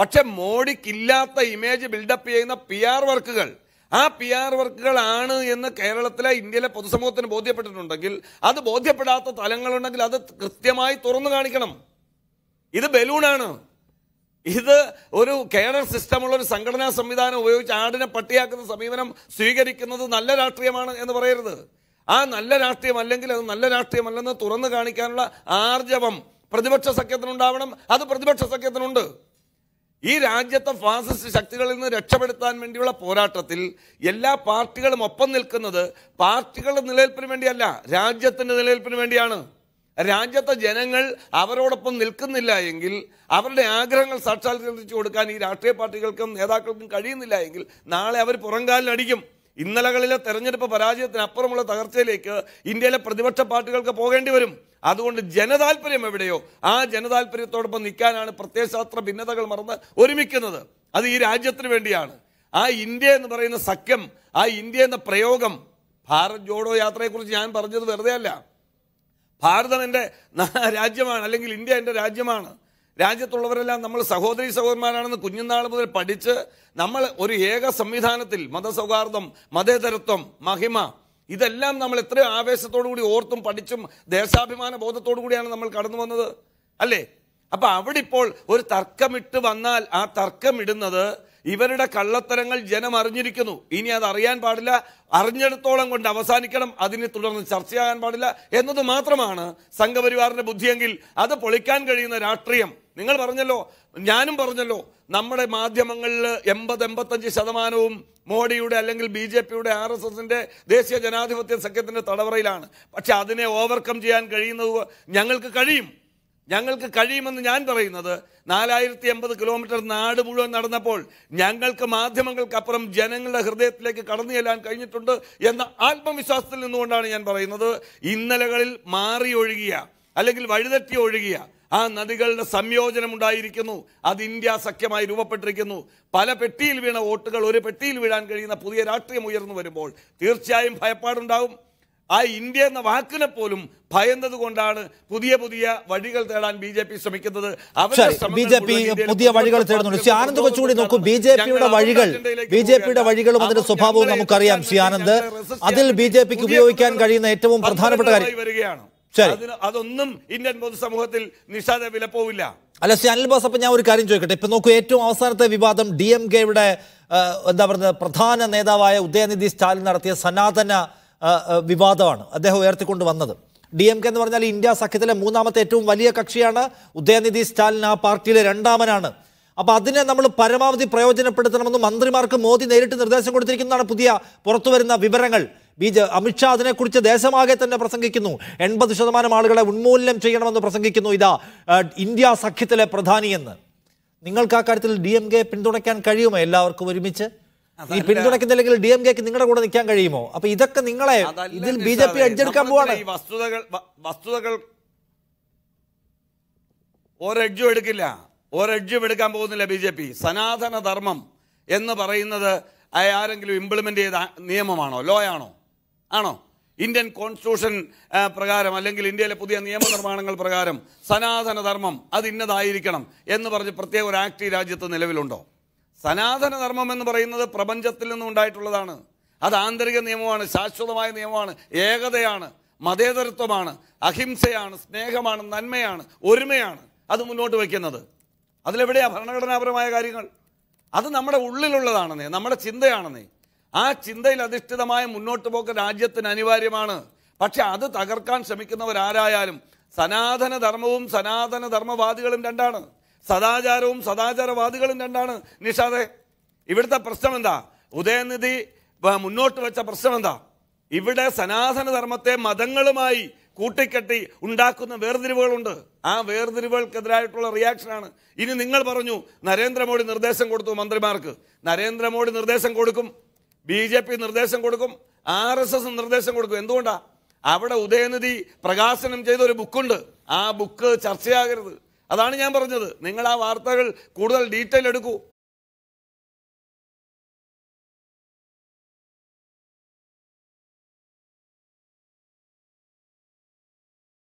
പക്ഷെ മോഡിക്കില്ലാത്ത image build up ചെയ്യുന്ന പി ആർ വർക്കുകൾ ആ പി ആർ വർക്കുകളാണ് എന്ന് കേരളത്തിലെ ഇന്ത്യയിലെ പൊതുസമൂഹത്തിന് ബോധ്യപ്പെട്ടിട്ടുണ്ടെങ്കിൽ അത് ബോധ്യപ്പെടാത്ത തലങ്ങളുണ്ടെങ്കിൽ അത് കൃത്യമായി തുറന്നു കാണിക്കണം ഇത് ബലൂണാണ് ഇത് ഒരു കേഡർ സിസ്റ്റമുള്ള ഒരു സംഘടനാ സംവിധാനം ഉപയോഗിച്ച് ആടിനെ പട്ടിയാക്കുന്ന സമീപനം സ്വീകരിക്കുന്നത് നല്ല രാഷ്ട്രീയമാണ് എന്ന് പറയരുത് ആ നല്ല രാഷ്ട്രീയം അല്ലെങ്കിൽ അത് നല്ല രാഷ്ട്രീയമല്ലെന്ന് തുറന്നു കാണിക്കാനുള്ള ആർജവം പ്രതിപക്ഷ സഖ്യത്തിനുണ്ടാവണം അത് പ്രതിപക്ഷ സഖ്യത്തിനുണ്ട് ഈ രാജ്യത്തെ ഫാസിസ്റ്റ് ശക്തികളിൽ നിന്ന് രക്ഷപ്പെടുത്താൻ വേണ്ടിയുള്ള പോരാട്ടത്തിൽ എല്ലാ പാർട്ടികളും ഒപ്പം നിൽക്കുന്നത് പാർട്ടികളുടെ നിലനിൽപ്പിന് വേണ്ടിയല്ല രാജ്യത്തിൻ്റെ നിലനിൽപ്പിന് വേണ്ടിയാണ് രാജ്യത്തെ ജനങ്ങൾ അവരോടൊപ്പം നിൽക്കുന്നില്ല എങ്കിൽ അവരുടെ ആഗ്രഹങ്ങൾ സാക്ഷാത്കരിച്ചു കൊടുക്കാൻ ഈ രാഷ്ട്രീയ പാർട്ടികൾക്കും നേതാക്കൾക്കും കഴിയുന്നില്ല എങ്കിൽ നാളെ അവർ അടിക്കും ഇന്നലകളിലെ തെരഞ്ഞെടുപ്പ് പരാജയത്തിനപ്പുറമുള്ള തകർച്ചയിലേക്ക് ഇന്ത്യയിലെ പ്രതിപക്ഷ പാർട്ടികൾക്ക് പോകേണ്ടി വരും അതുകൊണ്ട് ജനതാല്പര്യം എവിടെയോ ആ ജനതാല്പര്യത്തോടൊപ്പം നിൽക്കാനാണ് പ്രത്യയശാസ്ത്ര ഭിന്നതകൾ മറന്ന് ഒരുമിക്കുന്നത് അത് ഈ രാജ്യത്തിന് വേണ്ടിയാണ് ആ ഇന്ത്യ എന്ന് പറയുന്ന സഖ്യം ആ ഇന്ത്യ എന്ന പ്രയോഗം ഭാരത് ജോഡോ യാത്രയെക്കുറിച്ച് ഞാൻ പറഞ്ഞത് വെറുതെ അല്ല ഭാരതം എൻ്റെ രാജ്യമാണ് അല്ലെങ്കിൽ ഇന്ത്യ എൻ്റെ രാജ്യമാണ് രാജ്യത്തുള്ളവരെല്ലാം നമ്മൾ സഹോദരി സഹോദരന്മാരാണെന്ന് കുഞ്ഞുനാൾ മുതൽ പഠിച്ച് നമ്മൾ ഒരു ഏക സംവിധാനത്തിൽ മതസൗഹാർദ്ദം മതേതരത്വം മഹിമ ഇതെല്ലാം നമ്മൾ എത്രയോ ആവേശത്തോടു കൂടി ഓർത്തും പഠിച്ചും ദേശാഭിമാന ബോധത്തോടു കൂടിയാണ് നമ്മൾ കടന്നു വന്നത് അല്ലേ അപ്പൊ അവിടെ ഇപ്പോൾ ഒരു തർക്കമിട്ട് വന്നാൽ ആ തർക്കമിടുന്നത് ഇവരുടെ കള്ളത്തരങ്ങൾ ജനം അറിഞ്ഞിരിക്കുന്നു ഇനി അത് അറിയാൻ പാടില്ല അറിഞ്ഞെടുത്തോളം കൊണ്ട് അവസാനിക്കണം അതിനെ തുടർന്ന് ചർച്ചയാകാൻ പാടില്ല എന്നത് മാത്രമാണ് സംഘപരിവാറിന്റെ ബുദ്ധിയെങ്കിൽ അത് പൊളിക്കാൻ കഴിയുന്ന രാഷ്ട്രീയം നിങ്ങൾ പറഞ്ഞല്ലോ ഞാനും പറഞ്ഞല്ലോ നമ്മുടെ മാധ്യമങ്ങളിൽ എൺപത് എൺപത്തഞ്ച് ശതമാനവും മോഡിയുടെ അല്ലെങ്കിൽ ബി ജെ പിയുടെ ആർ എസ് എസിൻ്റെ ദേശീയ ജനാധിപത്യ സഖ്യത്തിൻ്റെ തടവറയിലാണ് പക്ഷെ അതിനെ ഓവർകം ചെയ്യാൻ കഴിയുന്നത് ഞങ്ങൾക്ക് കഴിയും ഞങ്ങൾക്ക് കഴിയുമെന്ന് ഞാൻ പറയുന്നത് നാലായിരത്തി എൺപത് കിലോമീറ്റർ നാട് മുഴുവൻ നടന്നപ്പോൾ ഞങ്ങൾക്ക് മാധ്യമങ്ങൾക്കപ്പുറം ജനങ്ങളുടെ ഹൃദയത്തിലേക്ക് കടന്നു ചെല്ലാൻ കഴിഞ്ഞിട്ടുണ്ട് എന്ന ആത്മവിശ്വാസത്തിൽ നിന്നുകൊണ്ടാണ് ഞാൻ പറയുന്നത് ഇന്നലകളിൽ മാറി ഒഴുകിയ അല്ലെങ്കിൽ വഴിതെറ്റി ഒഴുകിയ ആ നദികളുടെ സംയോജനം ഉണ്ടായിരിക്കുന്നു അത് ഇന്ത്യ സഖ്യമായി രൂപപ്പെട്ടിരിക്കുന്നു പല പെട്ടിയിൽ വീണ വോട്ടുകൾ ഒരു പെട്ടിയിൽ വീഴാൻ കഴിയുന്ന പുതിയ രാഷ്ട്രീയം ഉയർന്നു വരുമ്പോൾ തീർച്ചയായും ഭയപ്പാടുണ്ടാവും ആ ഇന്ത്യ എന്ന വാക്കിനെ പോലും ഭയന്നതുകൊണ്ടാണ് പുതിയ പുതിയ വഴികൾ തേടാൻ ബി ജെ പി ശ്രമിക്കുന്നത് ബി ജെ പി പുതിയ വഴികൾ തേടുന്നുണ്ട് ശ്രീ ആനന്ദ് കൊച്ചുകൂടി നോക്കൂ ബി ജെ പിയുടെ വഴികൾ ബി ജെ പിയുടെ വഴികളും അതിന്റെ സ്വഭാവവും നമുക്കറിയാം ശ്രീ ആനന്ദ് അതിൽ ബി ജെ പിക്ക് ഉപയോഗിക്കാൻ കഴിയുന്ന ഏറ്റവും പ്രധാനപ്പെട്ട കാര്യം വരികയാണ് അതിന് അതൊന്നും ഇന്ത്യൻ പൊതുസമൂഹത്തിൽ നിഷാദ വില പോവില്ല അല്ല ശ്രീ അനിൽ ബോസ് അപ്പൊ ഞാൻ ഒരു കാര്യം ചോദിക്കട്ടെ ഇപ്പൊ നോക്കൂ ഏറ്റവും അവസാനത്തെ വിവാദം ഡി എം കെയുടെ എന്താ പറയുന്നത് പ്രധാന നേതാവായ ഉദയനിധി സ്റ്റാലിൻ നടത്തിയ സനാതന വിവാദമാണ് അദ്ദേഹം ഉയർത്തിക്കൊണ്ട് വന്നത് ഡി എം കെ എന്ന് പറഞ്ഞാൽ ഇന്ത്യ സഖ്യത്തിലെ മൂന്നാമത്തെ ഏറ്റവും വലിയ കക്ഷിയാണ് ഉദയനിധി സ്റ്റാലിൻ ആ പാർട്ടിയിലെ രണ്ടാമനാണ് അപ്പോൾ അതിനെ നമ്മൾ പരമാവധി പ്രയോജനപ്പെടുത്തണമെന്ന് മന്ത്രിമാർക്ക് മോദി നേരിട്ട് നിർദ്ദേശം കൊടുത്തിരിക്കുന്നതാണ് പുതിയ പുറത്തുവരുന്ന വിവരങ്ങൾ ബി ജെ അമിത്ഷാ അതിനെക്കുറിച്ച് ദേശമാകെ തന്നെ പ്രസംഗിക്കുന്നു എൺപത് ശതമാനം ആളുകളെ ഉന്മൂലനം ചെയ്യണമെന്ന് പ്രസംഗിക്കുന്നു ഇതാ ഇന്ത്യ സഖ്യത്തിലെ പ്രധാനിയെന്ന് നിങ്ങൾക്ക് ആ കാര്യത്തിൽ ഡി എം കെ പിന്തുണയ്ക്കാൻ കഴിയുമോ എല്ലാവർക്കും ഒരുമിച്ച് ഈ പിന്തുണയ്ക്കുന്നില്ലെങ്കിൽ ഡി എം കെക്ക് നിങ്ങളുടെ കൂടെ നിൽക്കാൻ കഴിയുമോ അപ്പൊ ഇതൊക്കെ നിങ്ങളെ ഇതിൽ ബി ജെ പി അടിച്ചെടുക്കാൻ പോവാണ് വസ്തുതകൾ എടുക്കില്ല ഒരഡ്ജും എടുക്കാൻ പോകുന്നില്ല ബി ജെ പി സനാതന ധർമ്മം എന്ന് പറയുന്നത് ആരെങ്കിലും ഇംപ്ലിമെന്റ് ചെയ്ത നിയമമാണോ ലോ ആണോ ആണോ ഇന്ത്യൻ കോൺസ്റ്റിറ്റ്യൂഷൻ പ്രകാരം അല്ലെങ്കിൽ ഇന്ത്യയിലെ പുതിയ നിയമനിർമ്മാണങ്ങൾ പ്രകാരം സനാതനധർമ്മം അത് ഇന്നതായിരിക്കണം എന്ന് പറഞ്ഞ് പ്രത്യേക ഒരു ആക്ട് ഈ രാജ്യത്ത് നിലവിലുണ്ടോ സനാതനധർമ്മം എന്ന് പറയുന്നത് പ്രപഞ്ചത്തിൽ ഉണ്ടായിട്ടുള്ളതാണ് അത് ആന്തരിക നിയമമാണ് ശാശ്വതമായ നിയമമാണ് ഏകതയാണ് മതേതരത്വമാണ് അഹിംസയാണ് സ്നേഹമാണ് നന്മയാണ് ഒരുമയാണ് അത് മുന്നോട്ട് വയ്ക്കുന്നത് അതിലെവിടെയാണ് ഭരണഘടനാപരമായ കാര്യങ്ങൾ അത് നമ്മുടെ ഉള്ളിലുള്ളതാണെന്നേ നമ്മുടെ ചിന്തയാണെന്നേ ആ ചിന്തയിൽ അധിഷ്ഠിതമായ മുന്നോട്ട് പോക്ക് രാജ്യത്തിന് അനിവാര്യമാണ് പക്ഷെ അത് തകർക്കാൻ ശ്രമിക്കുന്നവരാരായാലും സനാതന സനാതനധർമ്മവാദികളും സനാതന ധർമ്മവാദികളും രണ്ടാണ് സദാചാരവും സദാചാരവാദികളും രണ്ടാണ് നിഷാദെ ഇവിടുത്തെ പ്രശ്നം എന്താ ഉദയനിധി മുന്നോട്ട് വെച്ച പ്രശ്നം എന്താ ഇവിടെ സനാതന മതങ്ങളുമായി കൂട്ടിക്കെട്ടി ഉണ്ടാക്കുന്ന വേർതിരിവുകളുണ്ട് ആ വേർതിരിവുകൾക്കെതിരായിട്ടുള്ള റിയാക്ഷനാണ് ഇനി നിങ്ങൾ പറഞ്ഞു നരേന്ദ്രമോദി നിർദ്ദേശം കൊടുത്തു മന്ത്രിമാർക്ക് നരേന്ദ്രമോദി നിർദ്ദേശം കൊടുക്കും ബി ജെ പി നിർദ്ദേശം കൊടുക്കും ആർ എസ് എസ് നിർദ്ദേശം കൊടുക്കും എന്തുകൊണ്ടാ അവിടെ ഉദയനിധി പ്രകാശനം ചെയ്ത ഒരു ബുക്കുണ്ട് ആ ബുക്ക് ചർച്ചയാകരുത് അതാണ് ഞാൻ പറഞ്ഞത് നിങ്ങൾ ആ വാർത്തകൾ കൂടുതൽ ഡീറ്റെയിൽ എടുക്കൂ